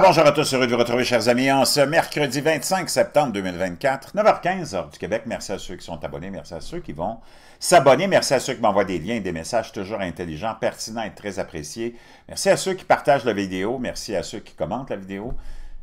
bonjour à tous, heureux de vous retrouver, chers amis, en ce mercredi 25 septembre 2024, 9h15, heure du Québec. Merci à ceux qui sont abonnés, merci à ceux qui vont s'abonner, merci à ceux qui m'envoient des liens et des messages toujours intelligents, pertinents et très appréciés. Merci à ceux qui partagent la vidéo, merci à ceux qui commentent la vidéo.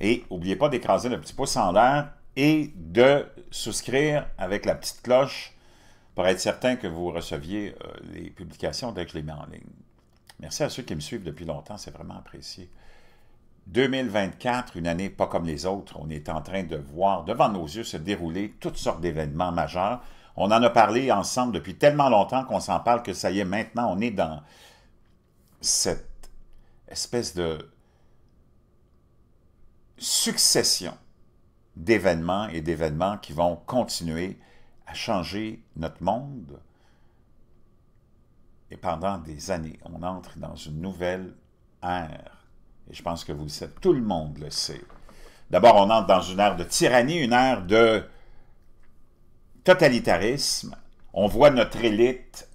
Et n'oubliez pas d'écraser le petit pouce en l'air et de souscrire avec la petite cloche pour être certain que vous receviez euh, les publications dès que je les mets en ligne. Merci à ceux qui me suivent depuis longtemps, c'est vraiment apprécié. 2024, une année pas comme les autres, on est en train de voir devant nos yeux se dérouler toutes sortes d'événements majeurs. On en a parlé ensemble depuis tellement longtemps qu'on s'en parle que ça y est, maintenant on est dans cette espèce de succession d'événements et d'événements qui vont continuer à changer notre monde. Et pendant des années, on entre dans une nouvelle ère et je pense que vous le savez, tout le monde le sait. D'abord, on entre dans une ère de tyrannie, une ère de totalitarisme. On voit notre élite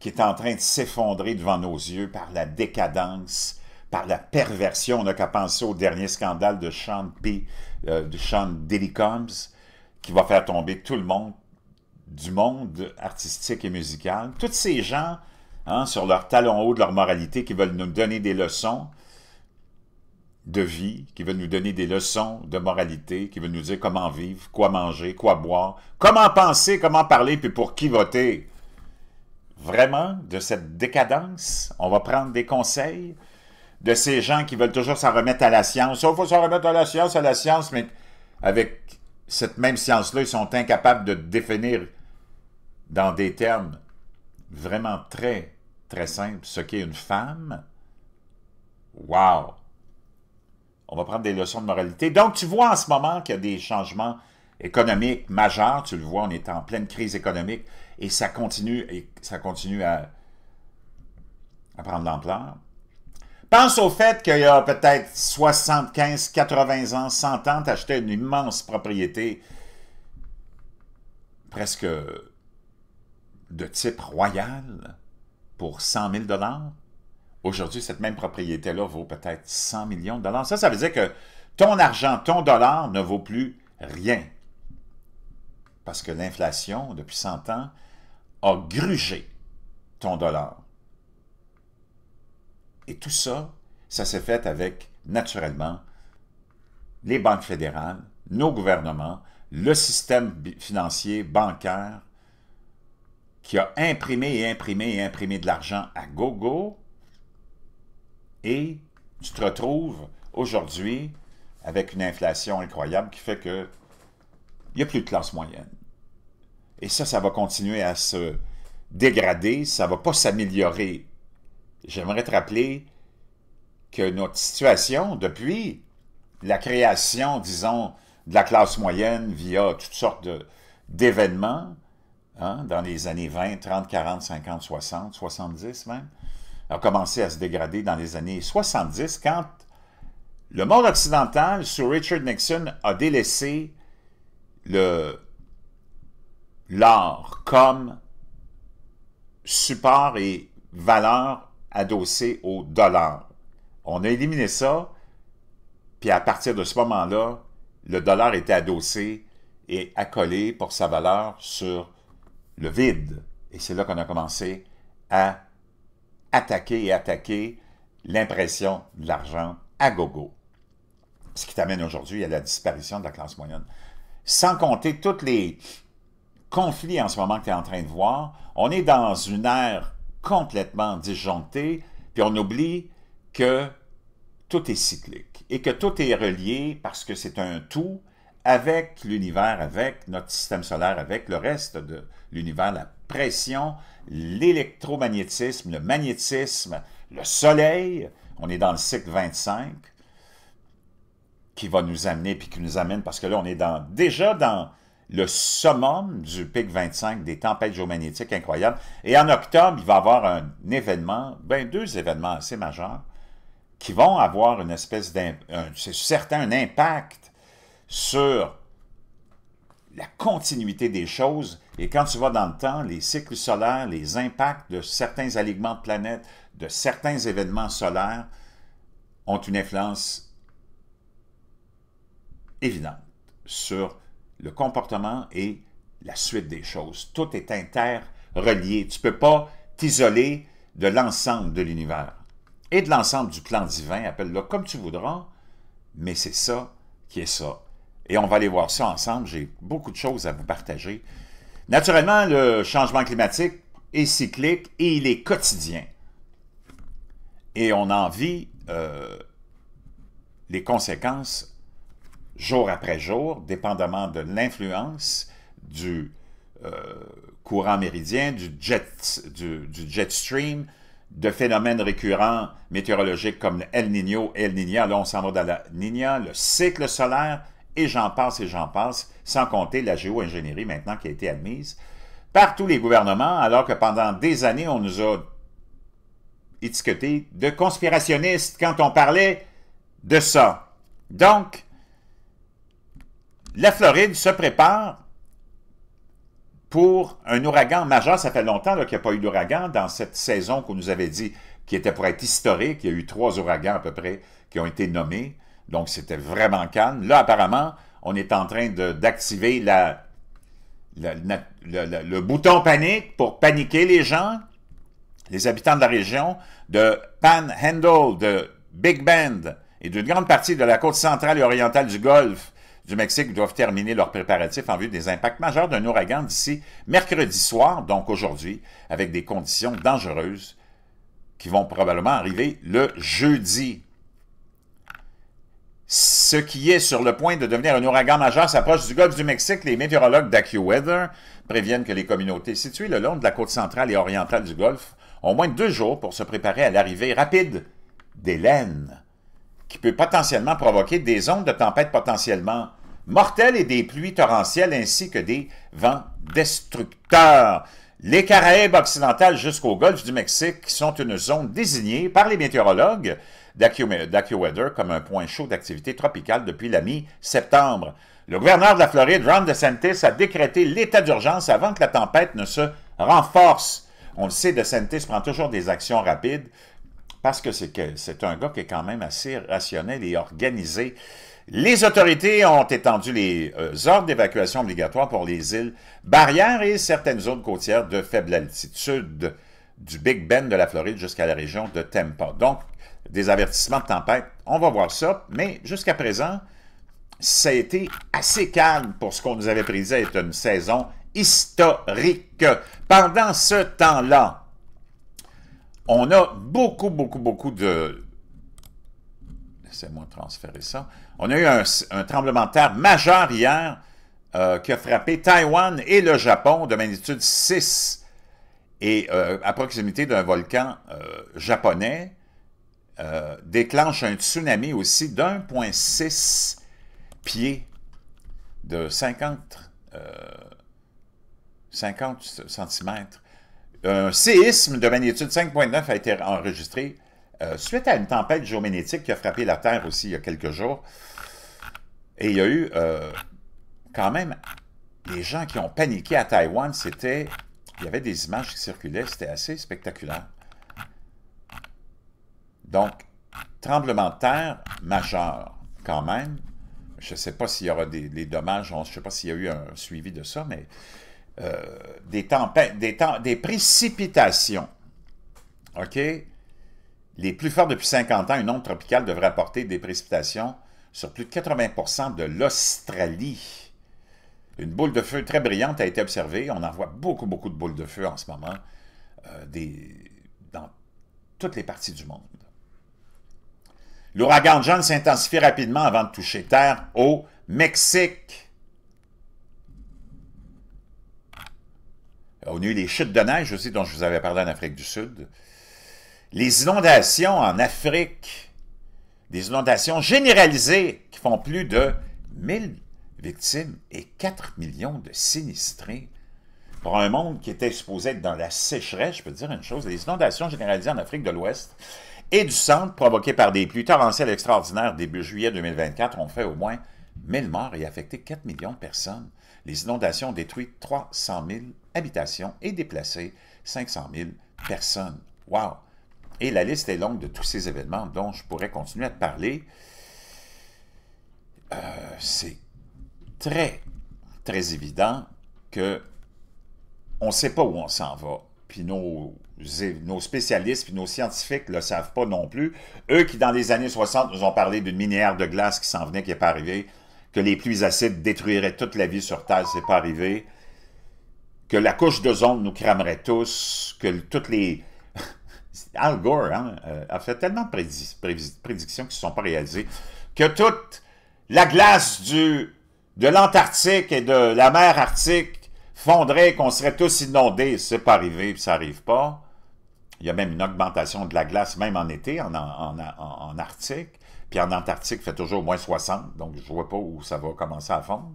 qui est en train de s'effondrer devant nos yeux par la décadence, par la perversion. On n'a qu'à penser au dernier scandale de Sean P, euh, de Sean qui va faire tomber tout le monde du monde artistique et musical. Tous ces gens, hein, sur leur talon haut de leur moralité, qui veulent nous donner des leçons, de vie, qui veulent nous donner des leçons de moralité, qui veulent nous dire comment vivre, quoi manger, quoi boire, comment penser, comment parler, puis pour qui voter. Vraiment, de cette décadence, on va prendre des conseils de ces gens qui veulent toujours s'en remettre à la science. Il oh, faut s'en remettre à la science, à la science, mais avec cette même science-là, ils sont incapables de définir dans des termes vraiment très, très simples ce qu'est une femme. waouh on va prendre des leçons de moralité. Donc, tu vois en ce moment qu'il y a des changements économiques majeurs. Tu le vois, on est en pleine crise économique et ça continue, et ça continue à, prendre l'ampleur. Pense au fait qu'il y a peut-être 75, 80 ans, 100 ans, tu achetais une immense propriété presque de type royal pour 100 000 Aujourd'hui, cette même propriété-là vaut peut-être 100 millions de dollars. Ça, ça veut dire que ton argent, ton dollar ne vaut plus rien. Parce que l'inflation, depuis 100 ans, a grugé ton dollar. Et tout ça, ça s'est fait avec, naturellement, les banques fédérales, nos gouvernements, le système financier, bancaire, qui a imprimé et imprimé et imprimé de l'argent à gogo, et tu te retrouves aujourd'hui avec une inflation incroyable qui fait qu'il n'y a plus de classe moyenne. Et ça, ça va continuer à se dégrader, ça ne va pas s'améliorer. J'aimerais te rappeler que notre situation depuis la création, disons, de la classe moyenne via toutes sortes d'événements, hein, dans les années 20, 30, 40, 50, 60, 70 même, a commencé à se dégrader dans les années 70 quand le monde occidental sous Richard Nixon a délaissé l'or comme support et valeur adossée au dollar. On a éliminé ça, puis à partir de ce moment-là, le dollar était adossé et accolé pour sa valeur sur le vide. Et c'est là qu'on a commencé à attaquer et attaquer l'impression de l'argent à gogo. Ce qui t'amène aujourd'hui à la disparition de la classe moyenne. Sans compter tous les conflits en ce moment que tu es en train de voir, on est dans une ère complètement disjonctée, puis on oublie que tout est cyclique et que tout est relié parce que c'est un tout avec l'univers, avec notre système solaire, avec le reste de l'univers, la pression, l'électromagnétisme, le magnétisme, le soleil, on est dans le cycle 25, qui va nous amener, puis qui nous amène, parce que là, on est déjà dans le summum du pic 25 des tempêtes géomagnétiques incroyables. Et en octobre, il va y avoir un événement, ben deux événements assez majeurs, qui vont avoir une espèce d'impact, c'est certain, impact sur la continuité des choses. Et quand tu vas dans le temps, les cycles solaires, les impacts de certains alignements de planètes, de certains événements solaires, ont une influence évidente sur le comportement et la suite des choses. Tout est interrelié. Tu ne peux pas t'isoler de l'ensemble de l'univers et de l'ensemble du plan divin, appelle-le comme tu voudras, mais c'est ça qui est ça. Et on va aller voir ça ensemble. J'ai beaucoup de choses à vous partager. Naturellement, le changement climatique est cyclique et il est quotidien. Et on en vit euh, les conséquences jour après jour, dépendamment de l'influence du euh, courant méridien, du jet, du, jet stream, de phénomènes récurrents météorologiques comme El Niño, El Niña, là on s'en va dans la Niña, le cycle solaire, et j'en passe et j'en passe, sans compter la géo-ingénierie maintenant qui a été admise par tous les gouvernements, alors que pendant des années, on nous a étiqueté de conspirationnistes quand on parlait de ça. Donc, la Floride se prépare pour un ouragan majeur. Ça fait longtemps qu'il n'y a pas eu d'ouragan dans cette saison qu'on nous avait dit qui était pour être historique. Il y a eu trois ouragans à peu près qui ont été nommés. Donc, c'était vraiment calme. Là, apparemment, on est en train d'activer le bouton panique pour paniquer les gens, les habitants de la région, de Panhandle, de Big Bend et d'une grande partie de la côte centrale et orientale du Golfe du Mexique doivent terminer leurs préparatifs en vue des impacts majeurs d'un ouragan d'ici mercredi soir, donc aujourd'hui, avec des conditions dangereuses qui vont probablement arriver le jeudi ce qui est sur le point de devenir un ouragan majeur s'approche du golfe du Mexique. Les météorologues d'AccuWeather préviennent que les communautés situées le long de la côte centrale et orientale du golfe ont moins de deux jours pour se préparer à l'arrivée rapide laines, qui peut potentiellement provoquer des ondes de tempête potentiellement mortelles et des pluies torrentielles ainsi que des vents destructeurs. Les Caraïbes occidentales jusqu'au golfe du Mexique sont une zone désignée par les météorologues d'AccuWeather comme un point chaud d'activité tropicale depuis la mi-septembre. Le gouverneur de la Floride, Ron DeSantis, a décrété l'état d'urgence avant que la tempête ne se renforce. On le sait, DeSantis prend toujours des actions rapides parce que c'est un gars qui est quand même assez rationnel et organisé. Les autorités ont étendu les euh, ordres d'évacuation obligatoires pour les îles Barrières et certaines zones côtières de faible altitude du Big Bend de la Floride jusqu'à la région de Tampa. Donc, des avertissements de tempête. On va voir ça, mais jusqu'à présent, ça a été assez calme pour ce qu'on nous avait prédit être une saison historique. Pendant ce temps-là, on a beaucoup, beaucoup, beaucoup de... Laissez-moi transférer ça. On a eu un, tremblement de terre majeur hier euh, qui a frappé Taïwan et le Japon de magnitude 6 et euh, à proximité d'un volcan euh, japonais. Euh, déclenche un tsunami aussi d'1,6 pieds de 50, euh, cm. Un séisme de magnitude 5,9 a été enregistré euh, suite à une tempête géomagnétique qui a frappé la Terre aussi il y a quelques jours. Et il y a eu quand même des gens qui ont paniqué à Taïwan. C'était, il y avait des images qui circulaient, c'était assez spectaculaire. Donc, tremblement de terre majeur quand même. Je ne sais pas s'il y aura des dommages, on, je ne sais pas s'il y a eu un suivi de ça, mais euh, des tempêtes, des, précipitations. OK? Les plus forts depuis 50 ans, une onde tropicale devrait apporter des précipitations sur plus de 80 de l'Australie. Une boule de feu très brillante a été observée. On en voit beaucoup, beaucoup de boules de feu en ce moment euh, dans toutes les parties du monde. L'ouragan John s'intensifie rapidement avant de toucher terre au Mexique. Euh, on a eu les chutes de neige aussi dont je vous avais parlé en Afrique du Sud. Les inondations en Afrique, des inondations généralisées qui font plus de 1000 victimes et 4 millions de sinistrés. Pour un monde qui était supposé être dans la sécheresse, je peux dire une chose, les inondations généralisées en Afrique de l'Ouest, et du centre provoqué par des pluies torrentielles extraordinaires début juillet 2024 ont fait au moins 1000 morts et affecté 4 millions de personnes. Les inondations ont détruit 300 000 habitations et déplacé 500 000 personnes. Wow! Et la liste est longue de tous ces événements dont je pourrais continuer à te parler. Euh, c'est très, très évident que on ne sait pas où on s'en va puis nos, spécialistes, puis nos scientifiques ne le savent pas non plus. Eux qui, dans les années 60, nous ont parlé d'une minière de glace qui s'en venait, qui n'est pas arrivée, que les pluies acides détruiraient toute la vie sur Terre, c'est pas arrivé, que la couche d'ozone nous cramerait tous, que toutes les... Al Gore hein, euh, a fait tellement de prédictions qui ne sont pas réalisées, que toute la glace du, de l'Antarctique et de la mer Arctique fondrait qu'on serait tous inondés. C'est pas arrivé, puis ça n'arrive pas. Il y a même une augmentation de la glace, même en été, en, Arctique. Puis en Antarctique, il fait toujours moins 60, donc je vois pas où ça va commencer à fondre.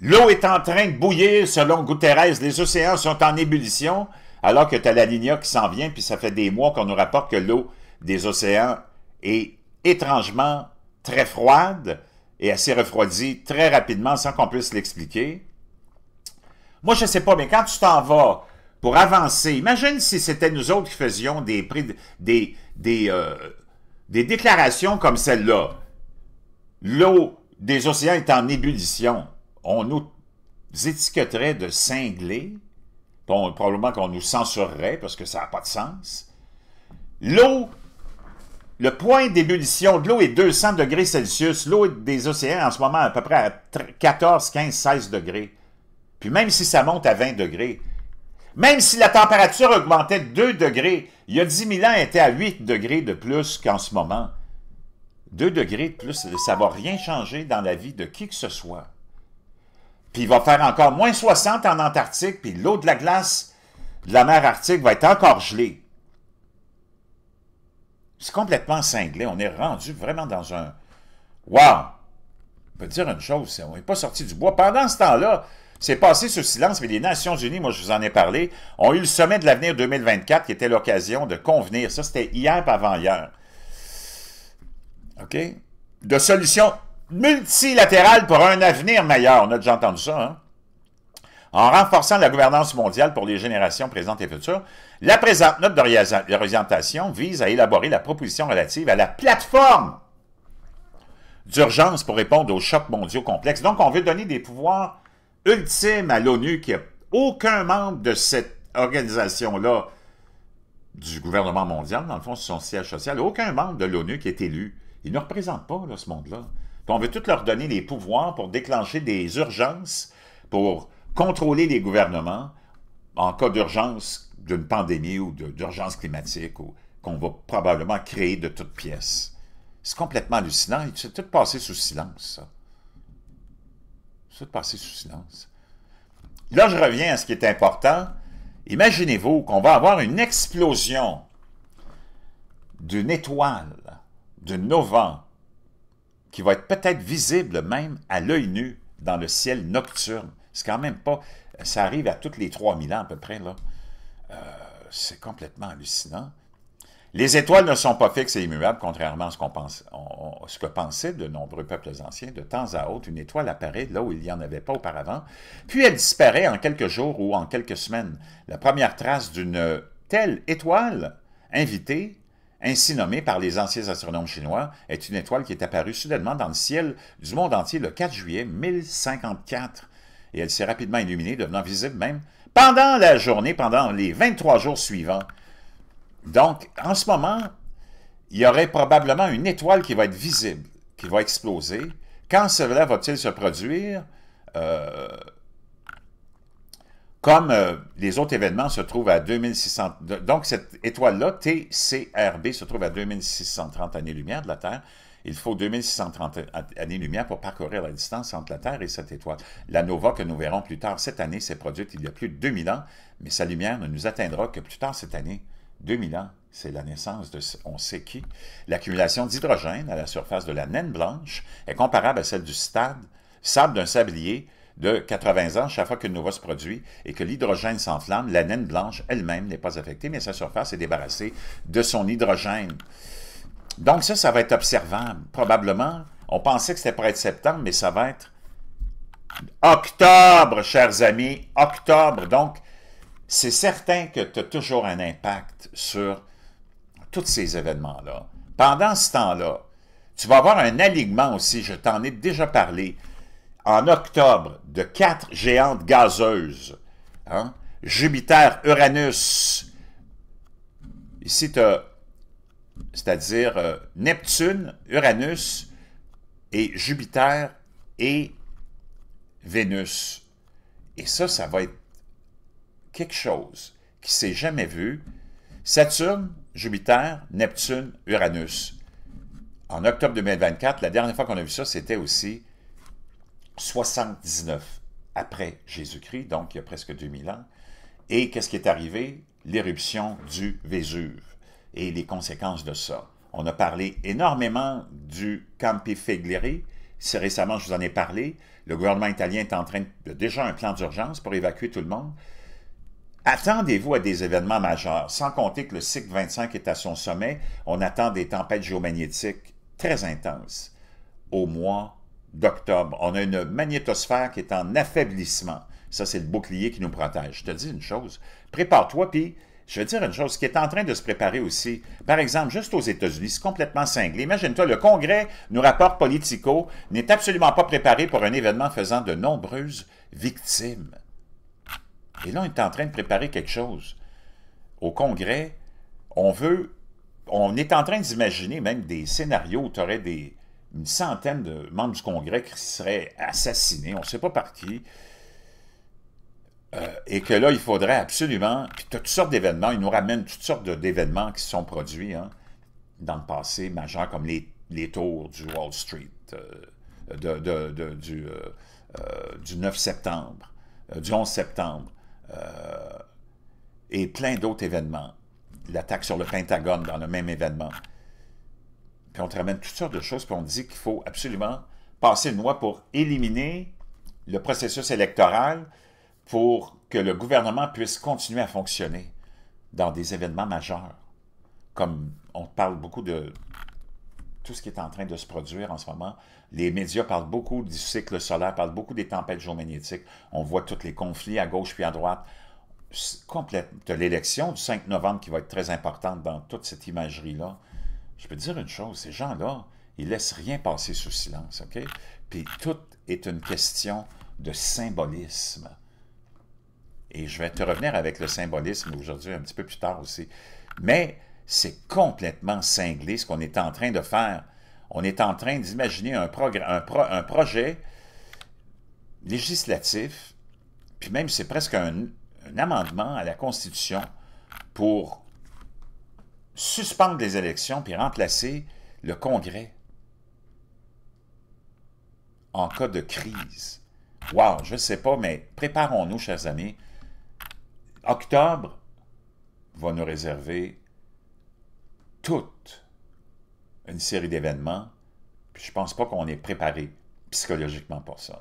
L'eau est en train de bouillir, selon Guterres. Les océans sont en ébullition, alors que tu as la lignée qui s'en vient, puis ça fait des mois qu'on nous rapporte que l'eau des océans est étrangement très froide et assez refroidie très rapidement sans qu'on puisse l'expliquer. Moi, je ne sais pas, mais quand tu t'en vas pour avancer, imagine si c'était nous autres qui faisions des, euh, déclarations comme celle-là. L'eau des océans est en ébullition. On nous étiqueterait de cinglés. probablement qu'on nous censurerait parce que ça n'a pas de sens. L'eau, le point d'ébullition de l'eau est 200 degrés Celsius. L'eau des océans en ce moment à peu près à 14, 15, 16 degrés. Puis même si ça monte à 20 degrés, même si la température augmentait de 2 degrés, il y a 10 000 ans, elle était à 8 degrés de plus qu'en ce moment. 2 degrés de plus, ça ne va rien changer dans la vie de qui que ce soit. Puis il va faire encore moins 60 en Antarctique, puis l'eau de la glace de la mer Arctique va être encore gelée. C'est complètement cinglé. On est rendu vraiment dans un... Wow! On peut dire une chose, on n'est pas sorti du bois. Pendant ce temps-là, c'est passé sous silence, mais les Nations Unies, moi je vous en ai parlé, ont eu le sommet de l'avenir 2024 qui était l'occasion de convenir, ça c'était hier avant-hier, OK, de solutions multilatérales pour un avenir meilleur. On a déjà entendu ça, hein? En renforçant la gouvernance mondiale pour les générations présentes et futures, la présente note d'orientation vise à élaborer la proposition relative à la plateforme d'urgence pour répondre aux chocs mondiaux complexes. Donc, on veut donner des pouvoirs L'ultime à l'ONU qui aucun membre de cette organisation-là du gouvernement mondial, dans le fond, son siège social, aucun membre de l'ONU qui est élu. il ne représente pas ce monde-là. On veut tout leur donner les pouvoirs pour déclencher des urgences, pour contrôler les gouvernements en cas d'urgence d'une pandémie ou d'urgence climatique qu'on va probablement créer de toutes pièces. C'est complètement hallucinant. C'est tout passé sous silence, tout passé sous silence. Là, je reviens à ce qui est important. Imaginez-vous qu'on va avoir une explosion d'une étoile, d'un auvent, qui va être peut-être visible même à l'œil nu dans le ciel nocturne. C'est quand même pas... Ça arrive à toutes les 3000 ans à peu près, là. Euh, c'est complètement hallucinant. Les étoiles ne sont pas fixes et immuables, contrairement à ce, que pensaient de nombreux peuples anciens. De temps à autre, une étoile apparaît là où il n'y en avait pas auparavant, puis elle disparaît en quelques jours ou en quelques semaines. La première trace d'une telle étoile invitée ainsi nommée par les anciens astronomes chinois, est une étoile qui est apparue soudainement dans le ciel du monde entier le 4 juillet 1054. Et elle s'est rapidement illuminée, devenant visible même pendant la journée, pendant les 23 jours suivants. Donc, en ce moment, il y aurait probablement une étoile qui va être visible, qui va exploser. Quand cela va-t-il se produire? Euh, comme euh, les autres événements se trouvent à 2600... Donc, cette étoile-là, TCRB, se trouve à 2630 années-lumière de la Terre. Il faut 2630 années-lumière pour parcourir la distance entre la Terre et cette étoile. La nova que nous verrons plus tard cette année s'est produite il y a plus de 2000 ans, mais sa lumière ne nous atteindra que plus tard cette année. 2000 ans, c'est la naissance de on sait qui. L'accumulation d'hydrogène à la surface de la naine blanche est comparable à celle du stade, sable d'un sablier de 80 ans chaque fois qu'une nouveau se produit et que l'hydrogène s'enflamme, la naine blanche elle-même n'est pas affectée, mais sa surface est débarrassée de son hydrogène. Donc ça, ça va être observable. Probablement, on pensait que c'était pour être septembre, mais ça va être octobre, chers amis, octobre. Donc, c'est certain que tu as toujours un impact sur tous ces événements-là. Pendant ce temps-là, tu vas avoir un alignement aussi, je t'en ai déjà parlé, en octobre, de quatre géantes gazeuses, hein? Jupiter, Uranus, ici tu as, c'est-à-dire euh, Neptune, Uranus, et Jupiter et Vénus. Et ça, ça va être quelque chose qui s'est jamais vu, Saturne, Jupiter, Neptune, Uranus. En octobre 2024, la dernière fois qu'on a vu ça, c'était aussi 79 après Jésus-Christ, donc il y a presque 2000 ans. Et qu'est-ce qui est arrivé? L'éruption du Vésuve et les conséquences de ça. On a parlé énormément du Campi Fegleri, C'est récemment, je vous en ai parlé. Le gouvernement italien est en train de, déjà un plan d'urgence pour évacuer tout le monde. Attendez-vous à des événements majeurs, sans compter que le cycle 25 est à son sommet. On attend des tempêtes géomagnétiques très intenses au mois d'octobre. On a une magnétosphère qui est en affaiblissement. Ça, c'est le bouclier qui nous protège. Je te dis une chose, prépare-toi, puis je vais dire une chose qui est en train de se préparer aussi. Par exemple, juste aux États-Unis, c'est complètement cinglé. Imagine-toi, le Congrès nos rapports Politico, n'est absolument pas préparé pour un événement faisant de nombreuses victimes. Et là, on est en train de préparer quelque chose. Au Congrès, on veut... On est en train d'imaginer même des scénarios où tu aurais des, une centaine de membres du Congrès qui seraient assassinés, on ne sait pas par qui, euh, et que là, il faudrait absolument... Puis toutes sortes d'événements, ils nous ramènent toutes sortes d'événements qui se sont produits hein, dans le passé, majeur, comme les, les tours du Wall Street, euh, de, du, euh, du 9 septembre, du 11 septembre, euh, et plein d'autres événements. L'attaque sur le Pentagone dans le même événement. Puis on te ramène toutes sortes de choses, puis on dit qu'il faut absolument passer une loi pour éliminer le processus électoral pour que le gouvernement puisse continuer à fonctionner dans des événements majeurs. Comme on parle beaucoup de tout ce qui est en train de se produire en ce moment. Les médias parlent beaucoup du cycle solaire, parlent beaucoup des tempêtes géomagnétiques. On voit tous les conflits à gauche puis à droite. de l'élection du 5 novembre qui va être très importante dans toute cette imagerie-là. Je peux te dire une chose, ces gens-là, ils laissent rien passer sous silence, OK? Puis tout est une question de symbolisme. Et je vais te revenir avec le symbolisme aujourd'hui un petit peu plus tard aussi. Mais c'est complètement cinglé ce qu'on est en train de faire. On est en train d'imaginer un, projet législatif, puis même c'est presque un, un amendement à la Constitution pour suspendre les élections puis remplacer le Congrès en cas de crise. Wow, je ne sais pas, mais préparons-nous, chers amis. Octobre va nous réserver toute une série d'événements, puis je pense pas qu'on est préparé psychologiquement pour ça.